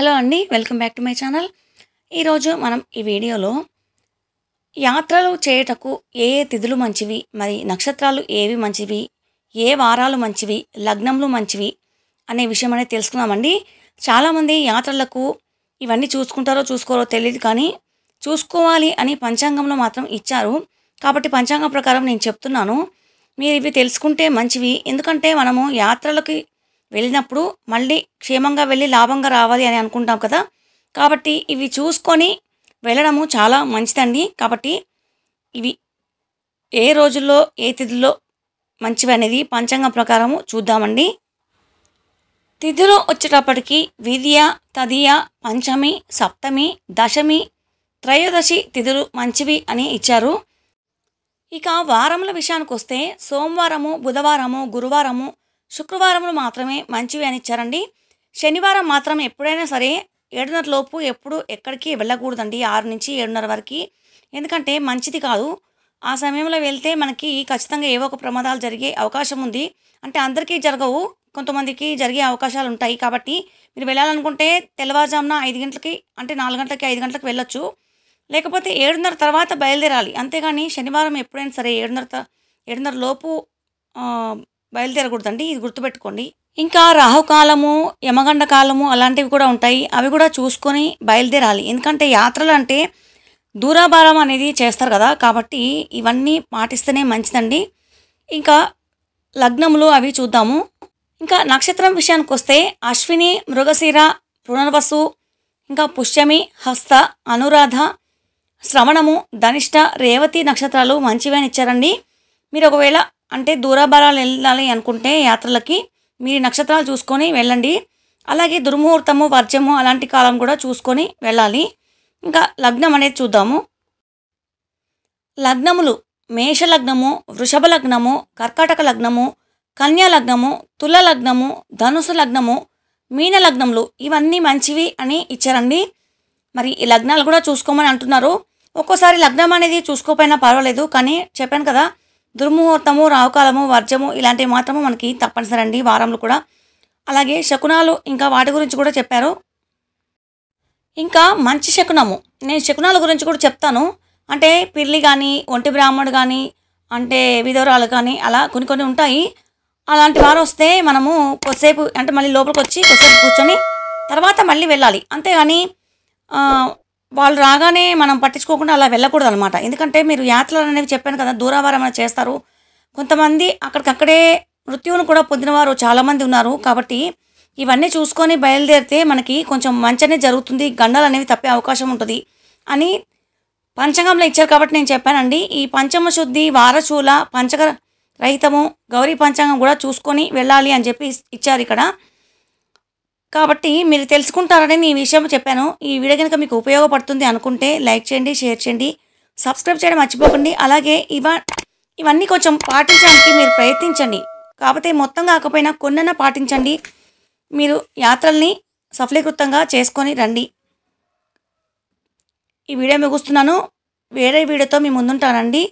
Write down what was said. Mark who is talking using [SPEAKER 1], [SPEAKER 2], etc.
[SPEAKER 1] hello అండి welcome back to my channel ఈరోజు మనం ఈ వీడియోలో యాత్రలు చేయటకు ఏ ఏ తిథులు మంచివి మరి నక్షత్రాలు ఏవి మంచివి ఏ వారాలు మంచివి లగ్నంలు మంచివి అనే విషయం అనేది తెలుసుకున్నామండి చాలామంది యాత్రలకు ఇవన్నీ చూసుకుంటారో చూసుకోరో తెలియదు కానీ చూసుకోవాలి అని పంచాంగంలో మాత్రం ఇచ్చారు కాబట్టి పంచాంగం ప్రకారం నేను చెప్తున్నాను మీరు ఇవి తెలుసుకుంటే మంచివి ఎందుకంటే మనము యాత్రలకి వెళ్ళినప్పుడు మళ్ళీ క్షేమంగా వెళ్ళి లాభంగా రావాలి అని అనుకుంటాం కదా కాబట్టి ఇవి చూసుకొని వెళ్ళడము చాలా మంచిదండి కాబట్టి ఇవి ఏ రోజుల్లో ఏ తిథుల్లో మంచివి అనేది పంచాంగం ప్రకారము చూద్దామండి తిథులు వచ్చేటప్పటికి విద్య తదియ పంచమి సప్తమి దశమి త్రయోదశి తిథులు మంచివి అని ఇచ్చారు ఇక వారముల విషయానికి వస్తే సోమవారము బుధవారము గురువారము శుక్రవారంలో మాత్రమే మంచివి అని ఇచ్చారండి శనివారం మాత్రం ఎప్పుడైనా సరే ఏడున్నర లోపు ఎప్పుడు ఎక్కడికి వెళ్ళకూడదండి ఆరు నుంచి ఏడున్నర వరకు ఎందుకంటే మంచిది కాదు ఆ సమయంలో వెళ్తే మనకి ఖచ్చితంగా ఏవో ఒక ప్రమాదాలు జరిగే అవకాశం ఉంది అంటే అందరికీ జరగవు కొంతమందికి జరిగే అవకాశాలు ఉంటాయి కాబట్టి మీరు వెళ్ళాలనుకుంటే తెల్లవారుజామున ఐదు గంటలకి అంటే నాలుగు గంటలకి ఐదు గంటలకు వెళ్ళొచ్చు లేకపోతే ఏడున్నర తర్వాత బయలుదేరాలి అంతేగాని శనివారం ఎప్పుడైనా సరే ఏడున్నర ఏడున్నర లోపు బయలుదేరకూడదండి ఇది గుర్తుపెట్టుకోండి ఇంకా రాహుకాలము యమగండ కాలము అలాంటివి కూడా ఉంటాయి అవి కూడా చూసుకొని బయలుదేరాలి ఎందుకంటే యాత్రలు అంటే దూరాభారం అనేది చేస్తారు కదా కాబట్టి ఇవన్నీ పాటిస్తేనే మంచిదండి ఇంకా లగ్నములు అవి చూద్దాము ఇంకా నక్షత్రం విషయానికి వస్తే అశ్విని మృగశిర పునర్వసు ఇంకా పుష్యమి హస్త అనురాధ శ్రవణము ధనిష్ట రేవతి నక్షత్రాలు మంచివని ఇచ్చారండి మీరు ఒకవేళ అంటే దూరాభారాలు వెళ్ళాలి అనుకుంటే యాత్రలకి మీరు నక్షత్రాలు చూసుకొని వెళ్ళండి అలాగే దుర్ముహూర్తము వర్జము అలాంటి కాలం కూడా చూసుకొని వెళ్ళాలి ఇంకా లగ్నం అనేది చూద్దాము లగ్నములు మేష లగ్నము వృషభ లగ్నము కర్కాటక లగ్నము కన్యా లగ్నము తుల లగ్నము ధనుసు లగ్నము మీన లగ్నములు ఇవన్నీ మంచివి అని ఇచ్చారండి మరి ఈ లగ్నాలు కూడా చూసుకోమని అంటున్నారు ఒక్కోసారి లగ్నం అనేది చూసుకోపోయినా పర్వాలేదు కానీ చెప్పాను కదా దుర్ముహూర్తము రావుకాలము వర్జము ఇలాంటివి మాత్రము మనకి తప్పనిసరి అండి వారంలో కూడా అలాగే శకునాలు ఇంకా వాటి గురించి కూడా చెప్పారు ఇంకా మంచి శకునము నేను శకునాల గురించి కూడా చెప్తాను అంటే పిల్లి కానీ ఒంటి బ్రాహ్మణుడు కానీ అంటే విధవరాలు కానీ అలా కొన్ని కొన్ని ఉంటాయి అలాంటి వారు వస్తే మనము కొద్దిసేపు అంటే మళ్ళీ లోపలికి వచ్చి కొద్దిసేపు కూర్చొని తర్వాత మళ్ళీ వెళ్ళాలి అంతేగాని వాళ్ళు రాగానే మనం పట్టించుకోకుండా అలా వెళ్ళకూడదు అనమాట ఎందుకంటే మీరు యాత్రలు అనేవి చెప్పాను కదా దూరాభారమైన చేస్తారు కొంతమంది అక్కడికక్కడే మృత్యువును కూడా పొందినవారు చాలామంది ఉన్నారు కాబట్టి ఇవన్నీ చూసుకొని బయలుదేరితే మనకి కొంచెం మంచనే జరుగుతుంది గండాలు అనేవి తప్పే అవకాశం ఉంటుంది అని పంచంగంలో ఇచ్చారు కాబట్టి నేను చెప్పానండి ఈ పంచమ శుద్ధి వారశూల పంచక రహితము గౌరీ పంచాంగం కూడా చూసుకొని వెళ్ళాలి అని చెప్పి ఇచ్చారు ఇక్కడ కాబట్టి మీరు తెలుసుకుంటారని ఈ విషయం చెప్పాను ఈ వీడియో కనుక మీకు ఉపయోగపడుతుంది అనుకుంటే లైక్ చేయండి షేర్ చేయండి సబ్స్క్రైబ్ చేయడం మర్చిపోకండి అలాగే ఇవ ఇవన్నీ కొంచెం పాటించడానికి మీరు ప్రయత్నించండి కాకపోతే మొత్తం కాకపోయినా కొన్నైనా పాటించండి మీరు యాత్రల్ని సఫలీకృతంగా చేసుకొని రండి ఈ వీడియో ముగుస్తున్నాను వేరే వీడియోతో మీ ముందుంటానండి